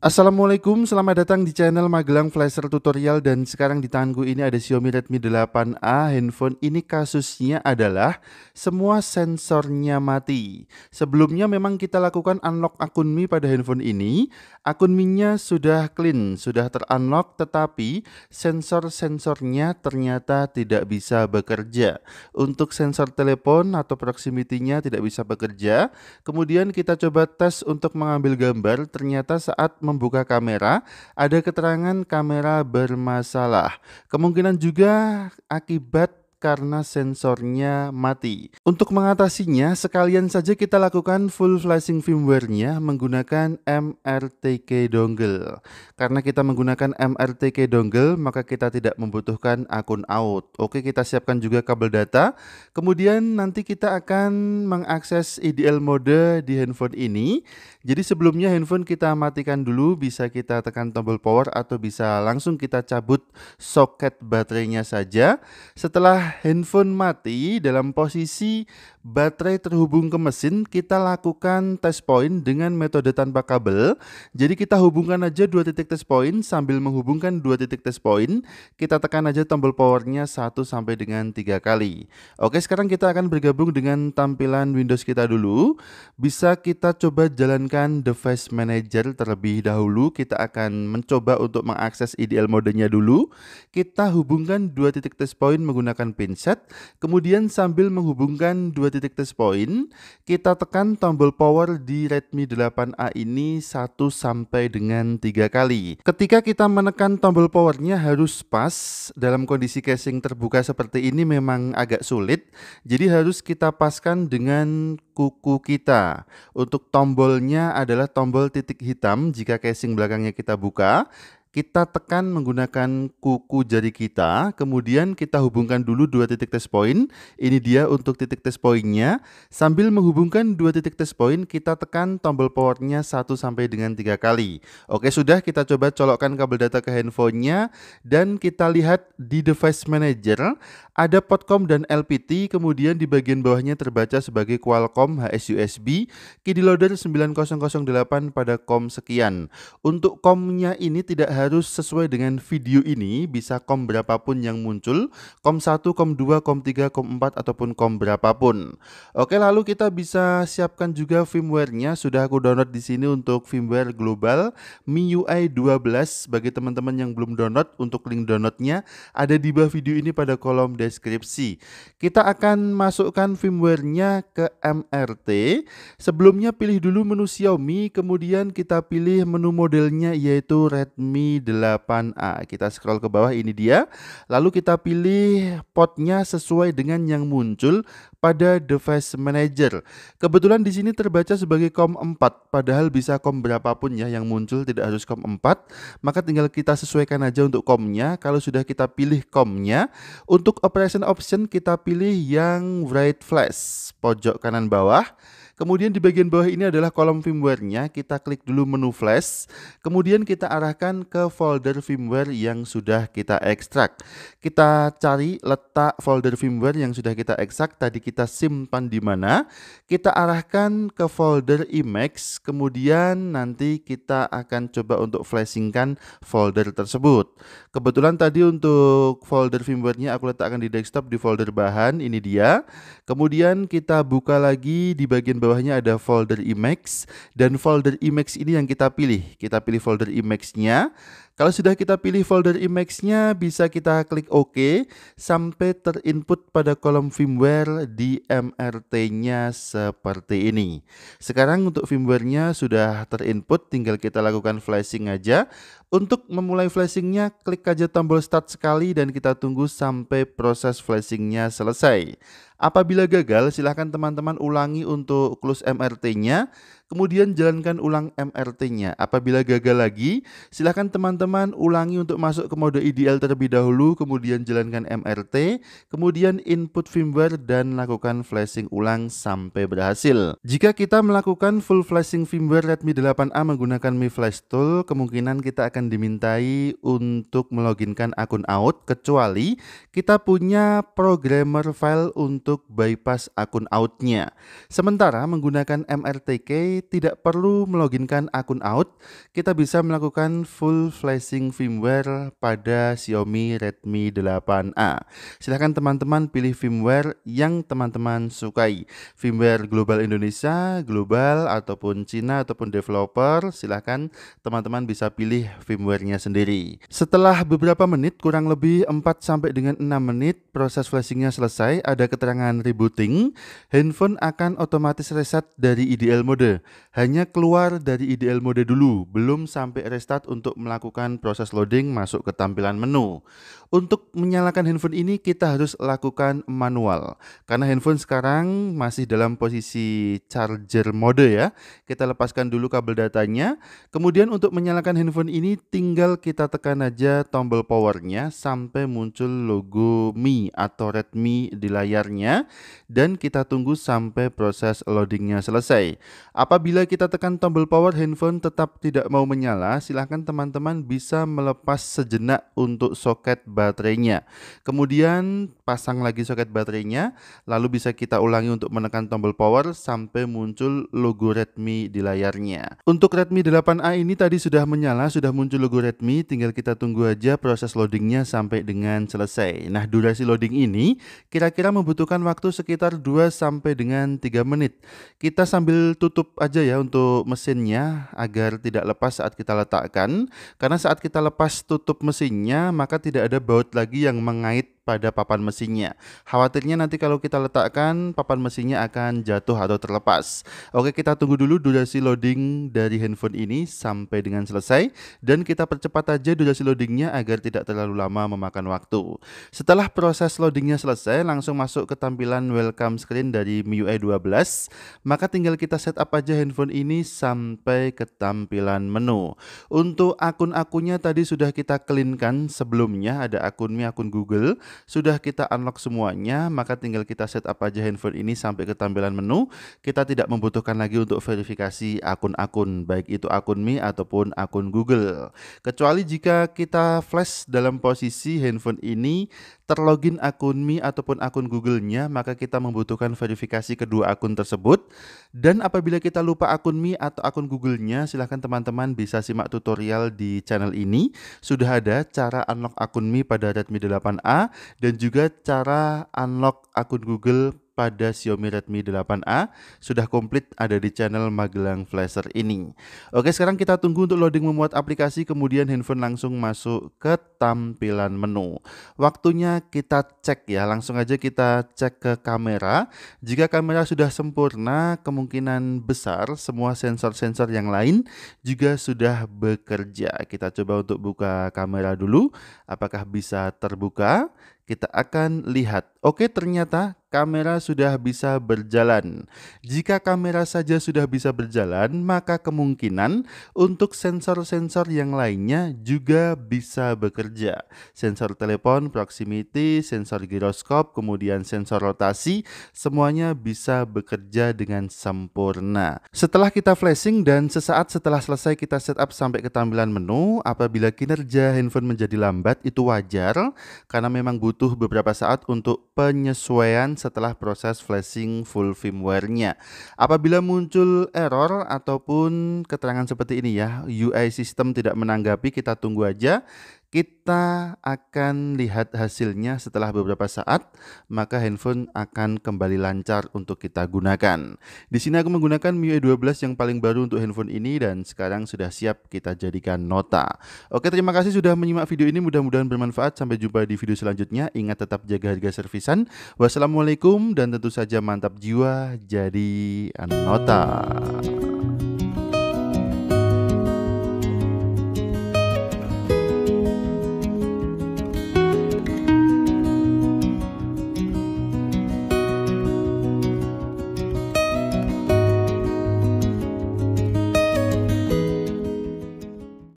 Assalamualaikum, selamat datang di channel Magelang Flasher Tutorial dan sekarang di tanganku ini ada Xiaomi Redmi 8A handphone ini kasusnya adalah semua sensornya mati sebelumnya memang kita lakukan unlock akun Mi pada handphone ini akun Mi-nya sudah clean, sudah terunlock tetapi sensor-sensornya ternyata tidak bisa bekerja untuk sensor telepon atau proximity-nya tidak bisa bekerja kemudian kita coba tes untuk mengambil gambar ternyata saat membuka kamera, ada keterangan kamera bermasalah. Kemungkinan juga akibat karena sensornya mati. Untuk mengatasinya, sekalian saja kita lakukan full flashing firmware-nya menggunakan MRTK dongle. Karena kita menggunakan MRTK dongle, maka kita tidak membutuhkan akun out. Oke, kita siapkan juga kabel data. Kemudian nanti kita akan mengakses IDL mode di handphone ini. Jadi sebelumnya handphone kita matikan dulu, bisa kita tekan tombol power atau bisa langsung kita cabut soket baterainya saja. Setelah handphone mati dalam posisi baterai terhubung ke mesin, kita lakukan test point dengan metode tanpa kabel. Jadi kita hubungkan aja dua titik test point sambil menghubungkan dua titik test point. Kita tekan aja tombol powernya 1 sampai dengan tiga kali. Oke, sekarang kita akan bergabung dengan tampilan Windows kita dulu. Bisa kita coba jalankan device manager terlebih dahulu. Kita akan mencoba untuk mengakses IDL modenya dulu. Kita hubungkan dua titik test point menggunakan pinset, kemudian sambil menghubungkan dua titik touch point, kita tekan tombol power di Redmi 8A ini 1 sampai dengan 3 kali. Ketika kita menekan tombol powernya harus pas, dalam kondisi casing terbuka seperti ini memang agak sulit, jadi harus kita paskan dengan kuku kita. Untuk tombolnya adalah tombol titik hitam jika casing belakangnya kita buka, kita tekan menggunakan kuku jari kita, kemudian kita hubungkan dulu dua titik test point. Ini dia untuk titik test pointnya. Sambil menghubungkan dua titik test point, kita tekan tombol powernya satu sampai dengan tiga kali. Oke, sudah kita coba colokkan kabel data ke handphonenya dan kita lihat di device manager ada potcom dan LPT, kemudian di bagian bawahnya terbaca sebagai Qualcomm HSUSB, KD loader 9008 pada COM sekian. Untuk comnya ini tidak harus sesuai dengan video ini, bisa kom berapapun yang muncul, kom 1, kom 2, kom 3, kom 4, ataupun kom berapapun. Oke, lalu kita bisa siapkan juga firmware-nya, sudah aku download di sini untuk firmware global MIUI 12, bagi teman-teman yang belum download, untuk link downloadnya ada di bawah video ini pada kolom deskripsi. Kita akan masukkan firmware-nya ke MRT, sebelumnya pilih dulu menu Xiaomi, kemudian kita pilih menu modelnya yaitu Redmi 8A. Kita scroll ke bawah, ini dia. Lalu kita pilih potnya sesuai dengan yang muncul pada device manager. Kebetulan di sini terbaca sebagai COM 4, padahal bisa COM berapapun ya yang muncul tidak harus COM 4. Maka tinggal kita sesuaikan aja untuk COM-nya. Kalau sudah kita pilih COM-nya, untuk operation option kita pilih yang write flash, pojok kanan bawah. Kemudian di bagian bawah ini adalah kolom firmware-nya. Kita klik dulu menu flash. Kemudian kita arahkan ke folder firmware yang sudah kita ekstrak. Kita cari letak folder firmware yang sudah kita ekstrak. Tadi kita simpan di mana. Kita arahkan ke folder image. Kemudian nanti kita akan coba untuk flashingkan folder tersebut. Kebetulan tadi untuk folder firmware-nya aku letakkan di desktop di folder bahan. Ini dia. Kemudian kita buka lagi di bagian bawah bawahnya ada folder imax dan folder imax ini yang kita pilih. Kita pilih folder image-nya. Kalau sudah kita pilih folder image-nya, bisa kita klik OK sampai terinput pada kolom firmware di MRT-nya seperti ini. Sekarang untuk firmware-nya sudah terinput, tinggal kita lakukan flashing aja. Untuk memulai flashing-nya, klik aja tombol start sekali dan kita tunggu sampai proses flashing-nya selesai. Apabila gagal, silahkan teman-teman ulangi untuk close MRT-nya kemudian jalankan ulang MRT-nya. Apabila gagal lagi, silakan teman-teman ulangi untuk masuk ke mode IDL terlebih dahulu, kemudian jalankan MRT, kemudian input firmware dan lakukan flashing ulang sampai berhasil. Jika kita melakukan full flashing firmware Redmi 8A menggunakan Mi Flash Tool, kemungkinan kita akan dimintai untuk meloginkan akun out kecuali kita punya programmer file untuk bypass akun out-nya. Sementara menggunakan MRTK tidak perlu meloginkan akun out, kita bisa melakukan full flashing firmware pada Xiaomi Redmi 8A. Silahkan teman-teman pilih firmware yang teman-teman sukai. Firmware global Indonesia, global, ataupun Cina, ataupun developer, silahkan teman-teman bisa pilih firmware-nya sendiri. Setelah beberapa menit, kurang lebih 4 sampai dengan 6 menit, proses flashingnya selesai, ada keterangan rebooting, handphone akan otomatis reset dari IDL mode hanya keluar dari IDL mode dulu, belum sampai restart untuk melakukan proses loading masuk ke tampilan menu. Untuk menyalakan handphone ini kita harus lakukan manual, karena handphone sekarang masih dalam posisi charger mode ya. Kita lepaskan dulu kabel datanya, kemudian untuk menyalakan handphone ini tinggal kita tekan aja tombol powernya sampai muncul logo Mi atau Redmi di layarnya dan kita tunggu sampai proses loadingnya selesai. Apabila Apabila kita tekan tombol power handphone tetap tidak mau menyala, silahkan teman-teman bisa melepas sejenak untuk soket baterainya. Kemudian pasang lagi soket baterainya, lalu bisa kita ulangi untuk menekan tombol power sampai muncul logo Redmi di layarnya. Untuk Redmi 8A ini tadi sudah menyala, sudah muncul logo Redmi, tinggal kita tunggu aja proses loadingnya sampai dengan selesai. Nah, durasi loading ini kira-kira membutuhkan waktu sekitar 2 sampai dengan 3 menit. Kita sambil tutup aja ya untuk mesinnya agar tidak lepas saat kita letakkan karena saat kita lepas tutup mesinnya maka tidak ada baut lagi yang mengait pada papan mesinnya. Khawatirnya nanti kalau kita letakkan papan mesinnya akan jatuh atau terlepas. Oke, kita tunggu dulu durasi loading dari handphone ini sampai dengan selesai dan kita percepat aja durasi loadingnya agar tidak terlalu lama memakan waktu. Setelah proses loadingnya selesai, langsung masuk ke tampilan welcome screen dari MIUI 12. Maka tinggal kita setup aja handphone ini sampai ke tampilan menu. Untuk akun-akunnya tadi sudah kita cleankan sebelumnya ada akun Mi akun Google sudah kita unlock semuanya, maka tinggal kita set setup aja handphone ini sampai ke tampilan menu. Kita tidak membutuhkan lagi untuk verifikasi akun-akun, baik itu akun Mi ataupun akun Google. Kecuali jika kita flash dalam posisi handphone ini terlogin akun Mi ataupun akun Google-nya, maka kita membutuhkan verifikasi kedua akun tersebut. Dan apabila kita lupa akun Mi atau akun Google-nya, silahkan teman-teman bisa simak tutorial di channel ini. Sudah ada cara unlock akun Mi pada Redmi 8A dan juga cara unlock akun Google pada Xiaomi Redmi 8A sudah komplit ada di channel Magelang Flasher ini. Oke, sekarang kita tunggu untuk loading memuat aplikasi kemudian handphone langsung masuk ke tampilan menu. Waktunya kita cek ya, langsung aja kita cek ke kamera. Jika kamera sudah sempurna, kemungkinan besar semua sensor-sensor yang lain juga sudah bekerja. Kita coba untuk buka kamera dulu, apakah bisa terbuka? Kita akan lihat. Oke, ternyata kamera sudah bisa berjalan. Jika kamera saja sudah bisa berjalan, maka kemungkinan untuk sensor-sensor yang lainnya juga bisa bekerja. Sensor telepon, proximity, sensor giroskop, kemudian sensor rotasi, semuanya bisa bekerja dengan sempurna. Setelah kita flashing dan sesaat setelah selesai kita setup sampai ke tampilan menu, apabila kinerja handphone menjadi lambat itu wajar karena memang butuh beberapa saat untuk penyesuaian setelah proses flashing full firmware-nya. Apabila muncul error ataupun keterangan seperti ini ya, UI system tidak menanggapi, kita tunggu aja kita akan lihat hasilnya setelah beberapa saat, maka handphone akan kembali lancar untuk kita gunakan. Di sini aku menggunakan MIUI e 12 yang paling baru untuk handphone ini dan sekarang sudah siap kita jadikan nota. Oke, terima kasih sudah menyimak video ini, mudah-mudahan bermanfaat. Sampai jumpa di video selanjutnya. Ingat tetap jaga harga servisan. Wassalamualaikum dan tentu saja mantap jiwa jadi nota.